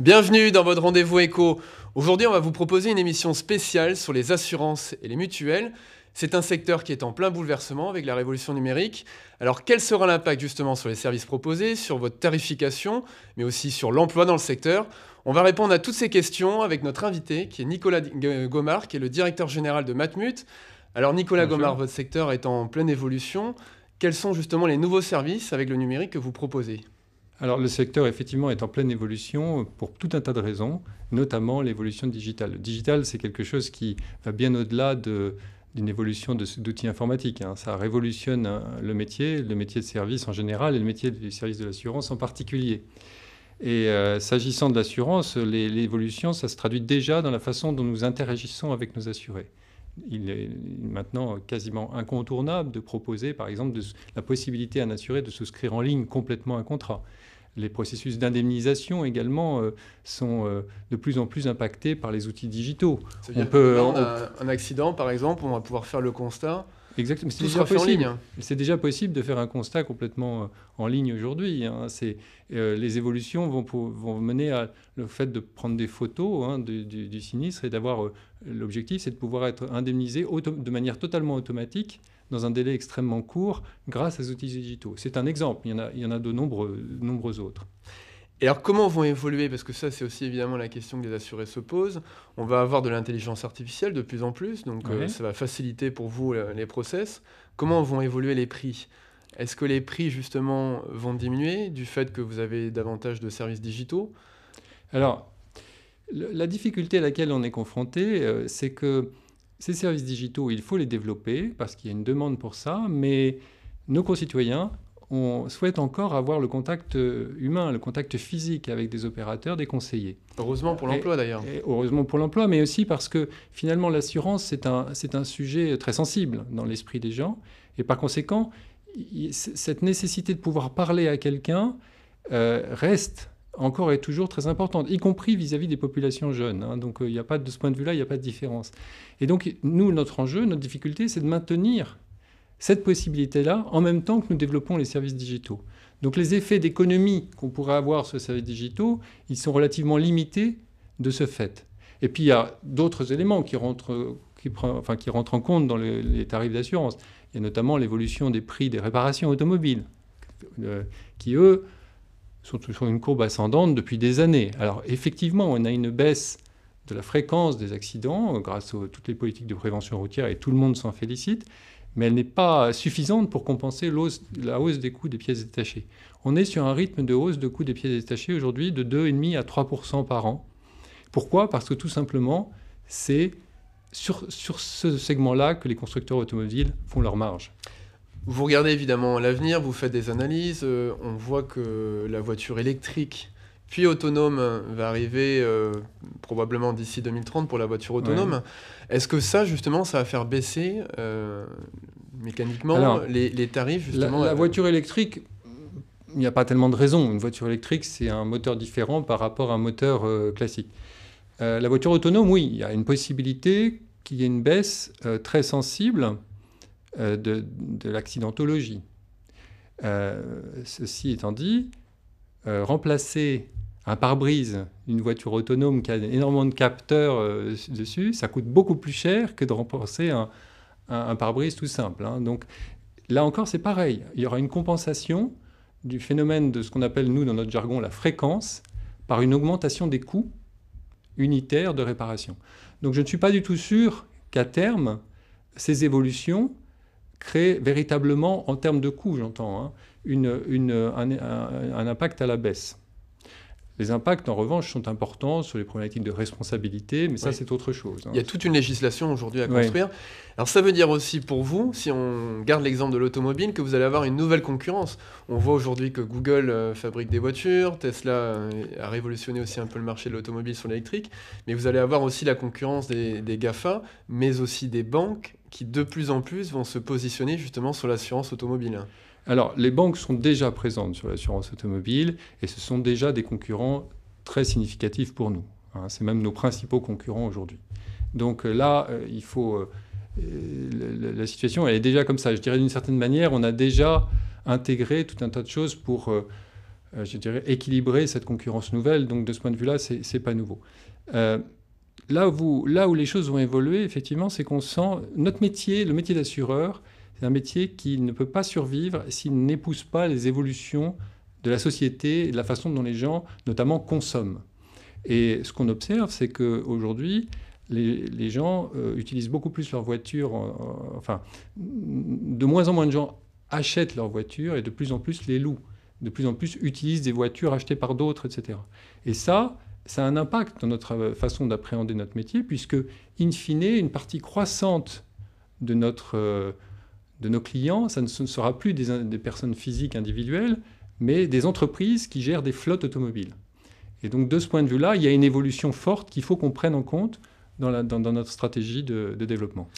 Bienvenue dans votre rendez-vous éco. Aujourd'hui, on va vous proposer une émission spéciale sur les assurances et les mutuelles. C'est un secteur qui est en plein bouleversement avec la révolution numérique. Alors quel sera l'impact justement sur les services proposés, sur votre tarification, mais aussi sur l'emploi dans le secteur On va répondre à toutes ces questions avec notre invité qui est Nicolas euh, Gomard, qui est le directeur général de Matmut. Alors Nicolas Gomard, votre secteur est en pleine évolution. Quels sont justement les nouveaux services avec le numérique que vous proposez alors le secteur, effectivement, est en pleine évolution pour tout un tas de raisons, notamment l'évolution digitale. Le digital, c'est quelque chose qui va bien au-delà d'une évolution d'outils informatiques. Hein. Ça révolutionne hein, le métier, le métier de service en général et le métier du service de l'assurance en particulier. Et euh, s'agissant de l'assurance, l'évolution, ça se traduit déjà dans la façon dont nous interagissons avec nos assurés. Il est maintenant quasiment incontournable de proposer, par exemple, la possibilité à un assuré de souscrire en ligne complètement un contrat les processus d'indemnisation également euh, sont euh, de plus en plus impactés par les outils digitaux. On peut un accident par exemple, on va pouvoir faire le constat. Exactement. C'est déjà ligne. C'est déjà possible de faire un constat complètement euh, en ligne aujourd'hui. Hein. les évolutions vont, vont mener à le fait de prendre des photos hein, du, du, sinistre et d'avoir L'objectif, c'est de pouvoir être indemnisé de manière totalement automatique dans un délai extrêmement court grâce aux outils digitaux. C'est un exemple, il y en a, il y en a de nombreux, nombreux autres. Et alors comment vont évoluer Parce que ça, c'est aussi évidemment la question que les assurés se posent. On va avoir de l'intelligence artificielle de plus en plus, donc euh, ça va faciliter pour vous euh, les process. Comment vont évoluer les prix Est-ce que les prix, justement, vont diminuer du fait que vous avez davantage de services digitaux Alors, la difficulté à laquelle on est confronté, euh, c'est que ces services digitaux, il faut les développer parce qu'il y a une demande pour ça, mais nos concitoyens on souhaite encore avoir le contact euh, humain, le contact physique avec des opérateurs, des conseillers. Heureusement pour l'emploi d'ailleurs. Heureusement pour l'emploi, mais aussi parce que finalement l'assurance, c'est un, sujet très sensible dans l'esprit des gens. Et par conséquent, cette nécessité de pouvoir parler à quelqu'un euh, reste encore et toujours très importante, y compris vis-à-vis des populations jeunes. Hein. Donc, il euh, n'y a pas de ce point de vue-là, il n'y a pas de différence. Et donc, nous, notre enjeu, notre difficulté, c'est de maintenir cette possibilité-là en même temps que nous développons les services digitaux. Donc, les effets d'économie qu'on pourrait avoir sur les services digitaux, ils sont relativement limités de ce fait. Et puis, il y a d'autres éléments qui rentrent, qui, enfin, qui rentrent en compte dans les tarifs d'assurance. Il y a notamment l'évolution des prix des réparations automobiles, euh, qui, eux, sont sur une courbe ascendante depuis des années. Alors effectivement, on a une baisse de la fréquence des accidents euh, grâce à toutes les politiques de prévention routière et tout le monde s'en félicite, mais elle n'est pas suffisante pour compenser la hausse des coûts des pièces détachées. On est sur un rythme de hausse de coûts des pièces détachées aujourd'hui de 2,5 à 3 par an. Pourquoi Parce que tout simplement, c'est sur, sur ce segment-là que les constructeurs automobiles font leur marge. Vous regardez évidemment l'avenir, vous faites des analyses, euh, on voit que la voiture électrique puis autonome euh, va arriver euh, probablement d'ici 2030 pour la voiture autonome. Est-ce que ça, justement, ça va faire baisser mécaniquement les, tarifs justement, la, voiture électrique, il n'y a pas tellement de raisons Une voiture électrique, c'est un moteur différent par rapport à un moteur classique. la voiture autonome, oui, il y a une possibilité qu'il y ait une baisse très sensible euh, de, l'accidentologie. Euh, ceci étant dit, euh, remplacer un pare-brise d'une voiture autonome qui a énormément de capteurs dessus, ça coûte beaucoup plus cher que de remplacer un, un, pare-brise tout simple. Hein. Donc là encore, c'est pareil. Il y aura une compensation du phénomène de ce qu'on appelle, nous, dans notre jargon, la fréquence, par une augmentation des coûts unitaires de réparation. Donc je ne suis pas du tout sûr qu'à terme, ces évolutions crée véritablement, en termes de coûts, j'entends, hein, une, une, un, un, impact à la baisse. Les impacts, en revanche, sont importants sur les problématiques de responsabilité, mais ça, c'est autre chose. Hein. Il y a toute une législation aujourd'hui à construire. Alors, ça veut dire aussi pour vous, si on garde l'exemple de l'automobile, que vous allez avoir une nouvelle concurrence. On voit aujourd'hui que Google euh, fabrique des voitures, Tesla euh, a révolutionné aussi un peu le marché de l'automobile sur l'électrique, mais vous allez avoir aussi la concurrence des, des GAFA, mais aussi des banques qui de plus en plus vont se positionner justement sur l'assurance automobile. Alors, les banques sont déjà présentes sur l'assurance automobile et ce sont déjà des concurrents très significatifs pour nous. Hein. C'est même nos principaux concurrents aujourd'hui. Donc euh, là, euh, il faut... Euh, la, situation, elle est déjà comme ça. Je dirais d'une certaine manière, on a déjà intégré tout un tas de choses pour, je dirais, équilibrer cette concurrence nouvelle. Donc de ce point de vue-là, ce n'est pas nouveau là, où, les choses vont évoluer, effectivement, c'est qu'on sent notre métier, le métier d'assureur, c'est un métier qui ne peut pas survivre s'il n'épouse pas les évolutions de la société et de la façon dont les gens, notamment, consomment. Et ce qu'on observe, c'est qu'aujourd'hui, les, les gens euh, utilisent beaucoup plus leur voiture, enfin, de moins en moins de gens achètent leur voiture et de plus en plus les louent, de plus en plus utilisent des voitures achetées par d'autres, etc. Et ça, ça a un impact dans notre euh, façon d'appréhender notre métier, puisque, in fine, une partie croissante de, euh, nos clients, ça ne sera plus des, personnes physiques individuelles, mais des entreprises qui gèrent des flottes automobiles. Et donc, de ce point de vue-là, il y a une évolution forte qu'il faut qu'on prenne en compte dans, notre stratégie de développement.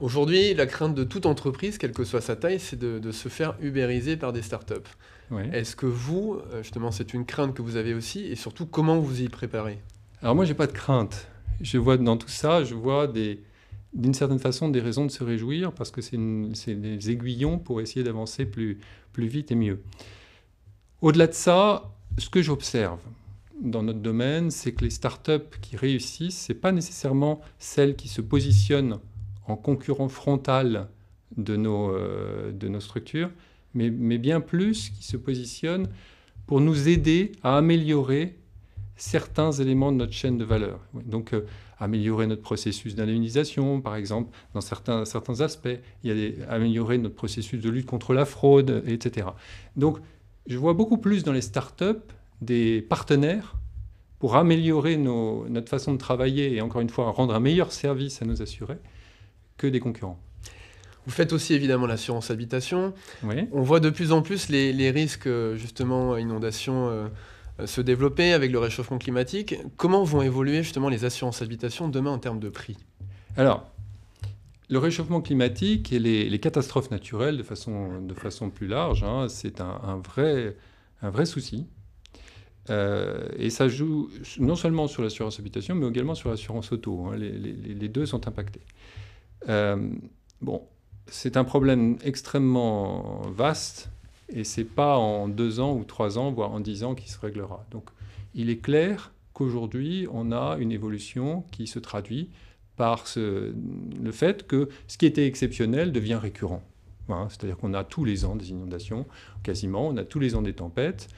Aujourd'hui, la crainte de toute entreprise, quelle que soit sa taille, c'est de, se faire ubériser par des startups. Est-ce que vous, euh, justement, c'est une crainte que vous avez aussi Et surtout, comment vous y préparez Alors moi, je n'ai pas de crainte. Je vois dans tout ça, je vois d'une certaine façon des raisons de se réjouir parce que c'est des aiguillons pour essayer d'avancer plus, plus vite et mieux. Au-delà de ça, ce que j'observe dans notre domaine, c'est que les startups qui réussissent, ce n'est pas nécessairement celles qui se positionnent en concurrent frontal de nos, euh, de nos structures, mais, mais, bien plus qui se positionnent pour nous aider à améliorer certains éléments de notre chaîne de valeur. Donc, euh, améliorer notre processus d'indemnisation, par exemple, dans certains, certains aspects, Il y a améliorer notre processus de lutte contre la fraude, etc. Donc, je vois beaucoup plus dans les startups des partenaires pour améliorer nos, notre façon de travailler et encore une fois rendre un meilleur service à nos assurés que des concurrents. Vous faites aussi évidemment l'assurance habitation. On voit de plus en plus les, risques euh, justement inondations euh, euh, se développer avec le réchauffement climatique. Comment vont évoluer justement les assurances habitation demain en termes de prix Alors, le réchauffement climatique et les, catastrophes naturelles de façon, de façon plus large, hein, c'est un, vrai, un vrai souci. et ça joue non seulement sur l'assurance habitation, mais également sur l'assurance auto. Hein. Les, les, deux sont impactés. Euh, bon, c'est un problème extrêmement vaste et c'est pas en deux ans ou trois ans, voire en dix ans, qu'il se réglera. Donc, il est clair qu'aujourd'hui, on a une évolution qui se traduit par ce, le fait que ce qui était exceptionnel devient récurrent. Hein, c'est-à-dire qu'on a tous les ans des inondations, quasiment, on a tous les ans des tempêtes,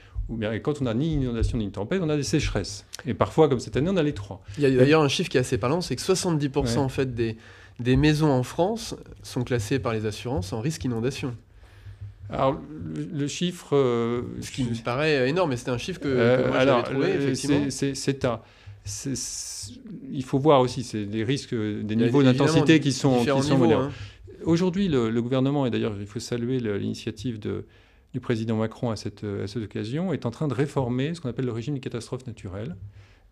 Et quand on n'a ni inondation ni tempête, on a des sécheresses. Et parfois, comme cette année, on a les trois. Il y a d'ailleurs un chiffre qui est assez parlant, c'est que 70% en fait des, des maisons en France sont classées par les assurances en risque inondation. Alors, le, chiffre. Euh, ce qui me paraît énorme, mais c'est un chiffre que, euh, moi alors, trouvé, effectivement. C'est un. il faut voir aussi c'est des risques euh, des niveaux d'intensité qui sont, qui sont hein. Aujourd'hui, le, gouvernement, et d'ailleurs il faut saluer l'initiative du président Macron à cette, cette, occasion, est en train de réformer ce qu'on appelle le régime des catastrophes naturelles,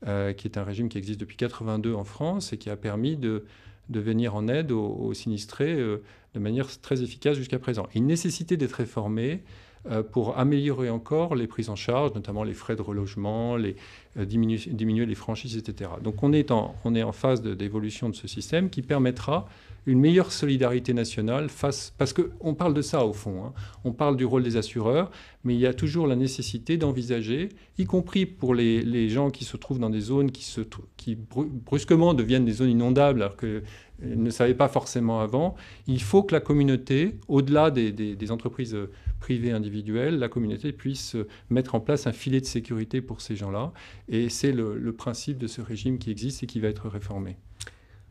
qui est un régime qui existe depuis 82 en France et qui a permis de, de venir en aide aux, sinistrés euh, de manière très efficace jusqu'à présent. Il nécessitait d'être réformé euh, pour améliorer encore les prises en charge, notamment les frais de relogement, les, euh, diminuer, diminuer, les franchises, etc. Donc on est en, on est en phase d'évolution de, ce système qui permettra une meilleure solidarité nationale face, parce qu'on parle de ça au fond, hein. on parle du rôle des assureurs, mais il y a toujours la nécessité d'envisager, y compris pour les, les, gens qui se trouvent dans des zones qui, se, qui brusquement deviennent des zones inondables alors qu'ils euh, ne savaient pas forcément avant, il faut que la communauté, au-delà des, des, des entreprises privées individuelles, la communauté puisse mettre en place un filet de sécurité pour ces gens-là. Et c'est le, principe de ce régime qui existe et qui va être réformé.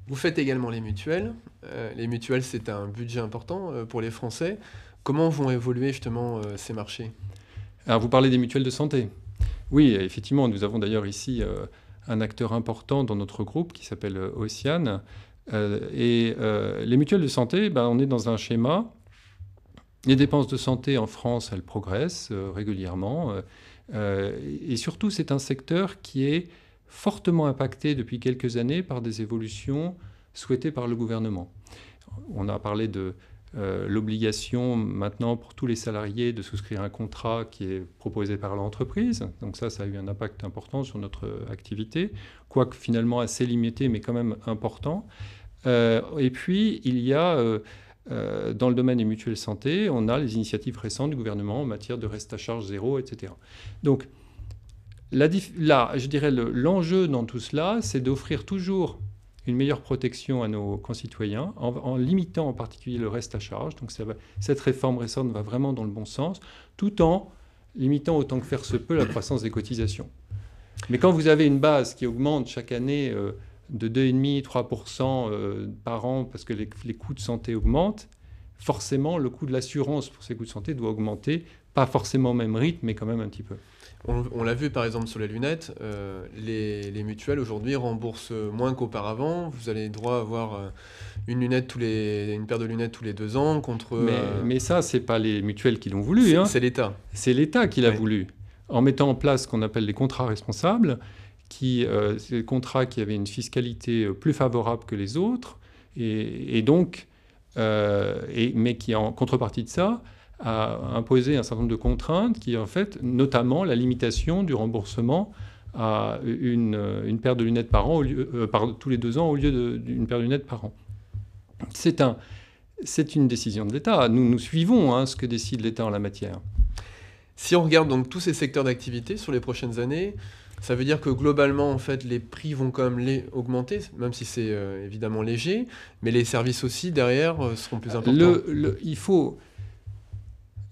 Vous faites également les mutuelles. Euh, les mutuelles, c'est un budget important euh, pour les Français. Comment vont évoluer justement euh, ces marchés Alors vous parlez des mutuelles de santé. Oui, effectivement, nous avons d'ailleurs ici un acteur important dans notre groupe qui s'appelle Oceane. et les mutuelles de santé, ben, on est dans un schéma. Les dépenses de santé en France, elles progressent régulièrement. Euh, et surtout, c'est un secteur qui est fortement impacté depuis quelques années par des évolutions souhaitées par le gouvernement. On a parlé de euh, l'obligation maintenant pour tous les salariés de souscrire un contrat qui est proposé par l'entreprise. Donc ça, ça a eu un impact important sur notre activité, quoique finalement assez limité, mais quand même important. Euh, et puis, il y a euh, dans le domaine des mutuelles santé, on a les initiatives récentes du gouvernement en matière de reste à charge zéro, etc. Donc, là, je dirais, l'enjeu dans tout cela, c'est d'offrir toujours une meilleure protection à nos concitoyens en, limitant en particulier le reste à charge. Donc cette réforme récente va vraiment dans le bon sens, tout en limitant autant que faire se peut la croissance des cotisations. Mais quand vous avez une base qui augmente chaque année euh, de 2,5-3% euh, par an parce que les, coûts de santé augmentent, forcément le coût de l'assurance pour ces coûts de santé doit augmenter, pas forcément au même rythme, mais quand même un petit peu. On, l'a vu par exemple sur les lunettes, euh, les, mutuelles aujourd'hui remboursent moins qu'auparavant. Vous avez droit à avoir euh, une, lunette tous une paire de lunettes tous les deux ans contre. Mais, ça, ce n'est pas les mutuelles qui l'ont voulu. C'est hein. l'État. C'est l'État qui l'a voulu. En mettant en place ce qu'on appelle les contrats responsables, qui, euh, ces contrats qui avaient une fiscalité euh, plus favorable que les autres, et, donc, euh, mais qui en contrepartie de ça a imposé un certain nombre de contraintes, qui en fait, notamment la limitation du remboursement à une, paire de lunettes par an, euh, tous les deux ans, au lieu d'une paire de lunettes par an. C'est une décision de l'État. Nous, nous suivons hein, ce que décide l'État en la matière. Si on regarde donc tous ces secteurs d'activité sur les prochaines années, ça veut dire que globalement, en fait, les prix vont quand même augmenter, même si c'est euh, évidemment léger, mais les services aussi derrière euh, seront plus importants. il faut.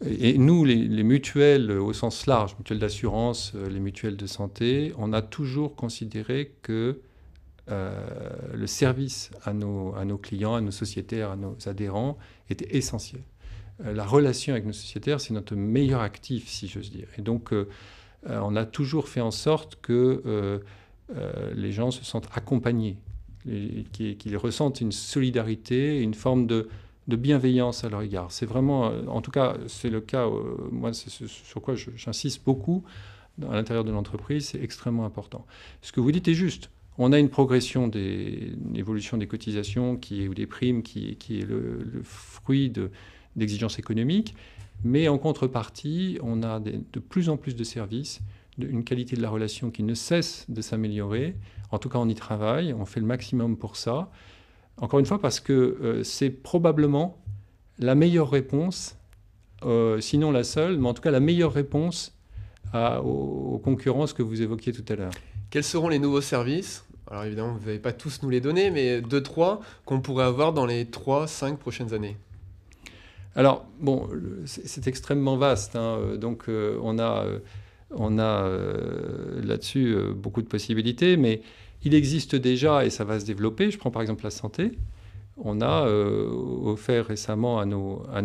Et nous, les, mutuelles euh, au sens large, mutuelles d'assurance, les mutuelles de santé, on a toujours considéré que le service à nos, à nos clients, à nos sociétaires, à nos adhérents était essentiel. Euh, la relation avec nos sociétaires, c'est notre meilleur actif, si j'ose dire. Et donc, euh, euh, on a toujours fait en sorte que les gens se sentent accompagnés, qu'ils ressentent une solidarité, une forme de, bienveillance à leur égard. C'est vraiment, en tout cas, c'est le cas, moi, c'est sur quoi j'insiste beaucoup à l'intérieur de l'entreprise, c'est extrêmement important. Ce que vous dites est juste. On a une progression des, une évolution des cotisations qui ou des primes qui, est le fruit de, d'exigences économiques, mais en contrepartie, on a de plus en plus de services, une qualité de la relation qui ne cesse de s'améliorer. En tout cas, on y travaille, on fait le maximum pour ça. Encore une fois, parce que euh, c'est probablement la meilleure réponse, euh, sinon la seule, mais en tout cas la meilleure réponse aux, concurrences que vous évoquiez tout à l'heure. Quels seront les nouveaux services alors évidemment, vous n'allez pas tous nous les donner, mais deux, trois qu'on pourrait avoir dans les trois, cinq prochaines années. Alors, bon, c'est extrêmement vaste, hein, euh, donc euh, on a, euh, on là-dessus beaucoup de possibilités, mais il existe déjà et ça va se développer. Je prends par exemple la santé. On a offert récemment à nos, à,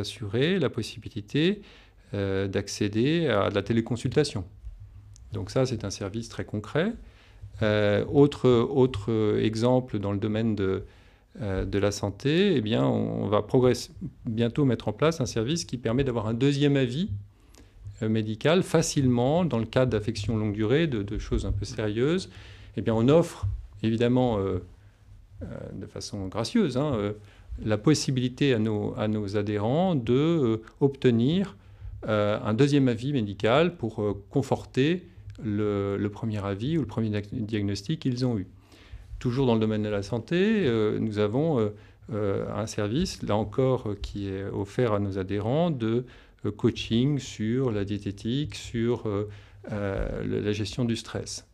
assurés la possibilité d'accéder à de la téléconsultation. Donc ça, c'est un service très concret. autre exemple dans le domaine de, euh, de la santé, eh bien, on va bientôt mettre en place un service qui permet d'avoir un deuxième avis euh, médical facilement dans le cas d'affections longue durée, de, choses un peu sérieuses. Eh bien, on offre évidemment euh, de façon gracieuse hein, la possibilité à nos, adhérents de obtenir un deuxième avis médical pour conforter le premier avis ou le premier diagnostic qu'ils ont eu. Toujours dans le domaine de la santé, euh, nous avons euh, euh, un service, là encore, qui est offert à nos adhérents de coaching sur la diététique, sur la gestion du stress.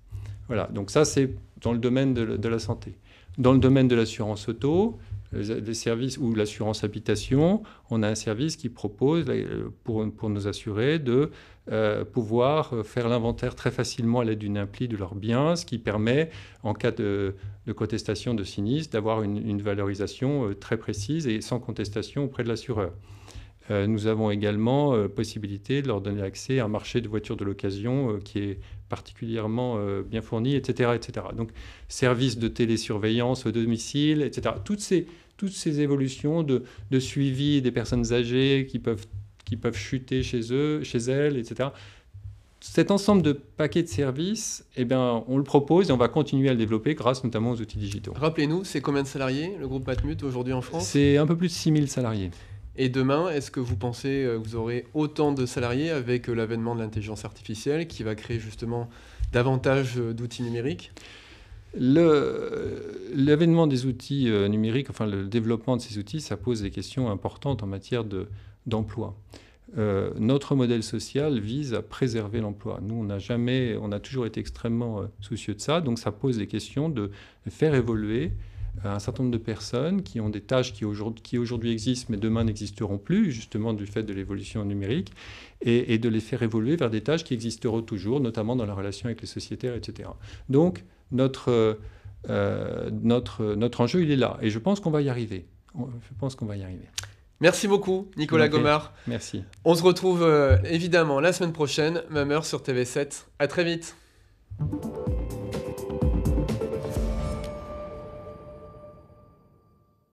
Voilà, donc ça c'est dans le domaine de, la santé. Dans le domaine de l'assurance auto, les euh, services ou l'assurance habitation, on a un service qui propose euh, pour, pour nous assurer de euh, pouvoir faire l'inventaire très facilement à l'aide d'une appli de leurs biens, ce qui permet, en cas de, contestation de sinistre, d'avoir une, valorisation très précise et sans contestation auprès de l'assureur. Euh, nous avons également euh, possibilité de leur donner accès à un marché de voitures de l'occasion euh, qui est particulièrement bien fourni, etc., etc. Donc, services de télésurveillance au domicile, etc. Toutes ces, toutes ces évolutions de, suivi des personnes âgées qui peuvent, qui peuvent chuter chez eux, chez elles, etc cet ensemble de paquets de services, eh on le propose et on va continuer à le développer grâce notamment aux outils digitaux. Rappelez-nous, c'est combien de salariés le groupe Batmut aujourd'hui en France C'est un peu plus de 6000 salariés. Et demain, est-ce que vous pensez euh, que vous aurez autant de salariés avec euh, l'avènement de l'intelligence artificielle qui va créer justement davantage euh, d'outils numériques L'avènement des outils numériques, enfin le développement de ces outils, ça pose des questions importantes en matière d'emploi. notre modèle social vise à préserver l'emploi. Nous, on a jamais, on a toujours été extrêmement soucieux de ça, donc ça pose des questions de faire évoluer un certain nombre de personnes qui ont des tâches qui aujourd'hui existent mais demain n'existeront plus, justement du fait de l'évolution numérique, et, de les faire évoluer vers des tâches qui existeront toujours, notamment dans la relation avec les sociétaires, etc. Donc notre, euh, notre, notre enjeu, il est là, et je pense qu'on va y arriver. Je pense qu'on va y arriver. Merci beaucoup, Nicolas okay. Gomard. Merci. On se retrouve euh, évidemment la semaine prochaine, même sur TV7. À très vite.